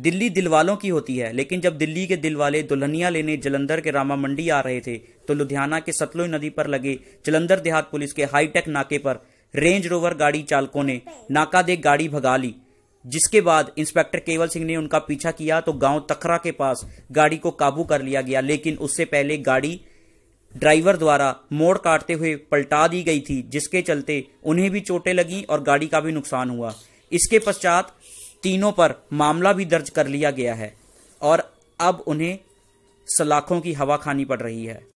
दिल्ली दिलवालों की होती है लेकिन जब दिल्ली के दिलवाले दुल्हनिया लेने जलंधर के रामा मंडी आ रहे थे तो लुधियाना के सतलुज नदी पर लगे जलंधर देहात पुलिस के हाईटेक नाके पर रेंज रोवर गाड़ी चालकों ने नाका देख गाड़ी भगा ली जिसके बाद इंस्पेक्टर केवल सिंह ने उनका पीछा किया तो गांव तखरा के पास गाड़ी को काबू कर लिया गया लेकिन उससे पहले गाड़ी ड्राइवर द्वारा मोड़ काटते हुए पलटा दी गई थी जिसके चलते उन्हें भी चोटें लगी और गाड़ी का भी नुकसान हुआ इसके पश्चात तीनों पर मामला भी दर्ज कर लिया गया है और अब उन्हें सलाखों की हवा खानी पड़ रही है